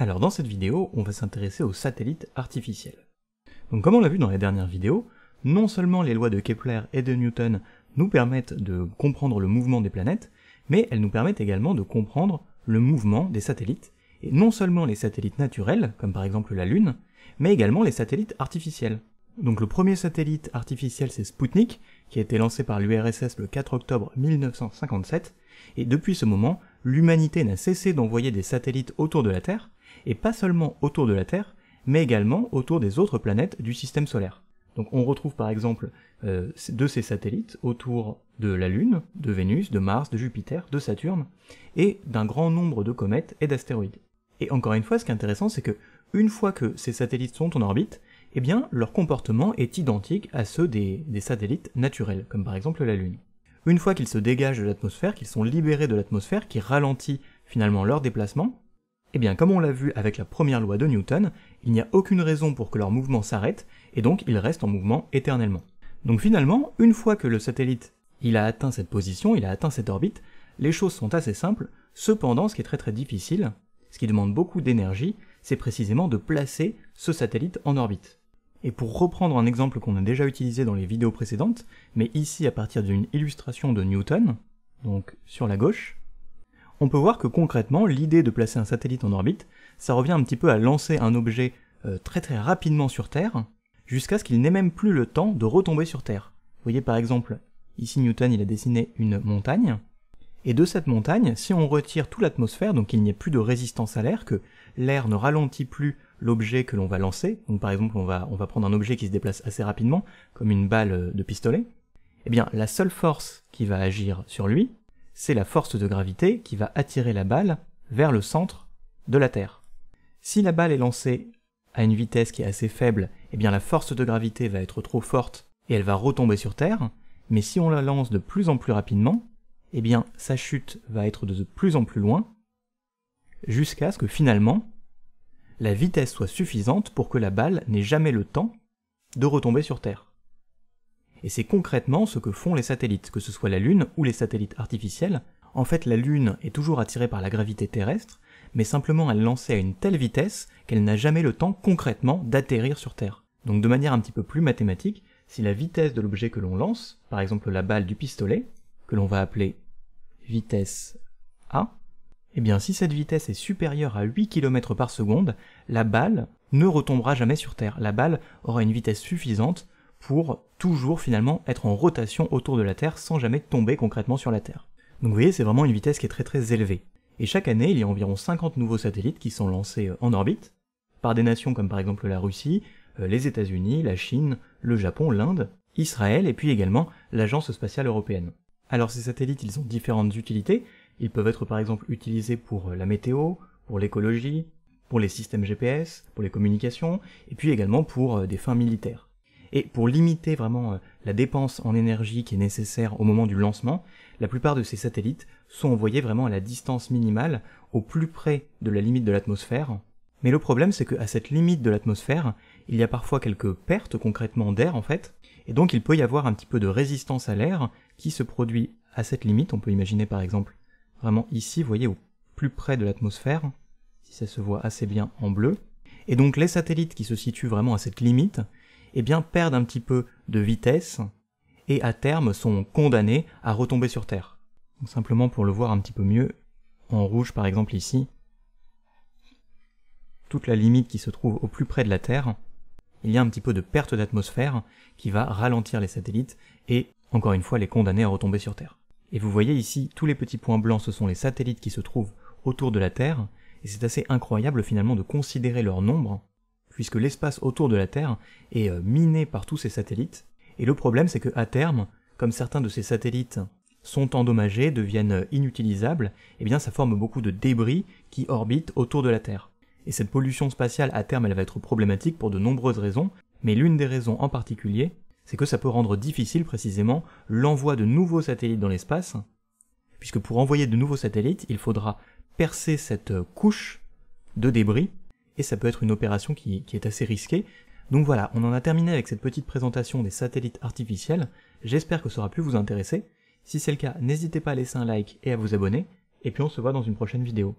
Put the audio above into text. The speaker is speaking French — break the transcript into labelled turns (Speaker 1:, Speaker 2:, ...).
Speaker 1: Alors dans cette vidéo, on va s'intéresser aux satellites artificiels. Donc comme on l'a vu dans la dernière vidéo, non seulement les lois de Kepler et de Newton nous permettent de comprendre le mouvement des planètes, mais elles nous permettent également de comprendre le mouvement des satellites, et non seulement les satellites naturels, comme par exemple la Lune, mais également les satellites artificiels. Donc le premier satellite artificiel c'est Sputnik, qui a été lancé par l'URSS le 4 octobre 1957, et depuis ce moment, l'humanité n'a cessé d'envoyer des satellites autour de la Terre, et pas seulement autour de la Terre, mais également autour des autres planètes du système solaire. Donc on retrouve par exemple euh, de ces satellites autour de la Lune, de Vénus, de Mars, de Jupiter, de Saturne, et d'un grand nombre de comètes et d'astéroïdes. Et encore une fois, ce qui est intéressant, c'est que une fois que ces satellites sont en orbite, eh bien leur comportement est identique à ceux des satellites naturels, comme par exemple la Lune. Une fois qu'ils se dégagent de l'atmosphère, qu'ils sont libérés de l'atmosphère, qui ralentit finalement leur déplacement, eh bien, comme on l'a vu avec la première loi de Newton, il n'y a aucune raison pour que leur mouvement s'arrête, et donc ils restent en mouvement éternellement. Donc finalement, une fois que le satellite il a atteint cette position, il a atteint cette orbite, les choses sont assez simples, cependant ce qui est très très difficile, ce qui demande beaucoup d'énergie, c'est précisément de placer ce satellite en orbite. Et pour reprendre un exemple qu'on a déjà utilisé dans les vidéos précédentes, mais ici à partir d'une illustration de Newton, donc sur la gauche, on peut voir que concrètement, l'idée de placer un satellite en orbite, ça revient un petit peu à lancer un objet euh, très très rapidement sur Terre, jusqu'à ce qu'il n'ait même plus le temps de retomber sur Terre. Vous voyez par exemple, ici Newton il a dessiné une montagne, et de cette montagne, si on retire toute l'atmosphère, donc il n'y a plus de résistance à l'air, que l'air ne ralentit plus l'objet que l'on va lancer, donc par exemple on va, on va prendre un objet qui se déplace assez rapidement, comme une balle euh, de pistolet, eh bien la seule force qui va agir sur lui, c'est la force de gravité qui va attirer la balle vers le centre de la Terre. Si la balle est lancée à une vitesse qui est assez faible, eh bien la force de gravité va être trop forte et elle va retomber sur Terre, mais si on la lance de plus en plus rapidement, eh bien sa chute va être de plus en plus loin, jusqu'à ce que finalement la vitesse soit suffisante pour que la balle n'ait jamais le temps de retomber sur Terre. Et c'est concrètement ce que font les satellites, que ce soit la Lune ou les satellites artificiels. En fait, la Lune est toujours attirée par la gravité terrestre, mais simplement elle lancée à une telle vitesse qu'elle n'a jamais le temps concrètement d'atterrir sur Terre. Donc de manière un petit peu plus mathématique, si la vitesse de l'objet que l'on lance, par exemple la balle du pistolet, que l'on va appeler vitesse A, eh bien si cette vitesse est supérieure à 8 km par seconde, la balle ne retombera jamais sur Terre. La balle aura une vitesse suffisante pour toujours finalement être en rotation autour de la Terre sans jamais tomber concrètement sur la Terre. Donc vous voyez, c'est vraiment une vitesse qui est très très élevée. Et chaque année, il y a environ 50 nouveaux satellites qui sont lancés euh, en orbite par des nations comme par exemple la Russie, euh, les États-Unis, la Chine, le Japon, l'Inde, Israël et puis également l'Agence spatiale européenne. Alors ces satellites, ils ont différentes utilités. Ils peuvent être par exemple utilisés pour euh, la météo, pour l'écologie, pour les systèmes GPS, pour les communications, et puis également pour des fins militaires. Et pour limiter vraiment euh, la dépense en énergie qui est nécessaire au moment du lancement, la plupart de ces satellites sont envoyés vraiment à la distance minimale, au plus près de la limite de l'atmosphère. Mais le problème, c'est qu'à cette limite de l'atmosphère, il y a parfois quelques pertes concrètement d'air en fait, et donc il peut y avoir un petit peu de résistance à l'air qui se produit à cette limite. On peut imaginer par exemple vraiment ici, vous voyez, au plus près de l'atmosphère, si ça se voit assez bien en bleu. Et donc les satellites qui se situent vraiment à cette limite, et eh bien, perdent un petit peu de vitesse et à terme sont condamnés à retomber sur Terre. Donc, simplement pour le voir un petit peu mieux, en rouge par exemple ici, toute la limite qui se trouve au plus près de la Terre, il y a un petit peu de perte d'atmosphère qui va ralentir les satellites et, encore une fois, les condamner à retomber sur Terre. Et vous voyez ici, tous les petits points blancs, ce sont les satellites qui se trouvent autour de la Terre, et c'est assez incroyable finalement de considérer leur nombre puisque l'espace autour de la Terre est euh, miné par tous ces satellites, et le problème c'est que à terme, comme certains de ces satellites sont endommagés, deviennent euh, inutilisables, eh bien ça forme beaucoup de débris qui orbitent autour de la Terre. Et cette pollution spatiale à terme elle va être problématique pour de nombreuses raisons, mais l'une des raisons en particulier, c'est que ça peut rendre difficile précisément l'envoi de nouveaux satellites dans l'espace, puisque pour envoyer de nouveaux satellites, il faudra percer cette euh, couche de débris et ça peut être une opération qui, qui est assez risquée. Donc voilà, on en a terminé avec cette petite présentation des satellites artificiels, j'espère que ça aura pu vous intéresser. Si c'est le cas, n'hésitez pas à laisser un like et à vous abonner, et puis on se voit dans une prochaine vidéo.